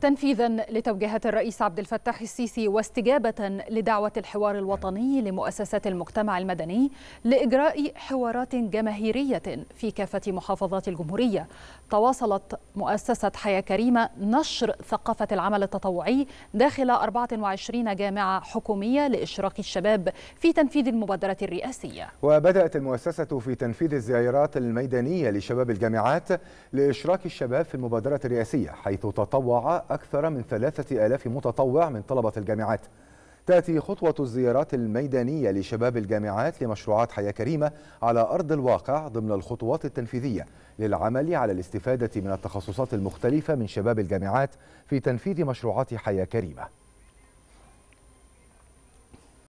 تنفيذا لتوجيهات الرئيس عبد الفتاح السيسي واستجابه لدعوه الحوار الوطني لمؤسسات المجتمع المدني لاجراء حوارات جماهيريه في كافه محافظات الجمهوريه تواصلت مؤسسه حياه كريمه نشر ثقافه العمل التطوعي داخل 24 جامعه حكوميه لاشراك الشباب في تنفيذ المبادره الرئاسيه وبدات المؤسسه في تنفيذ الزيارات الميدانيه لشباب الجامعات لاشراك الشباب في المبادره الرئاسيه حيث تطوع أكثر من ثلاثة آلاف متطوع من طلبة الجامعات تأتي خطوة الزيارات الميدانية لشباب الجامعات لمشروعات حياة كريمة على أرض الواقع ضمن الخطوات التنفيذية للعمل على الاستفادة من التخصصات المختلفة من شباب الجامعات في تنفيذ مشروعات حياة كريمة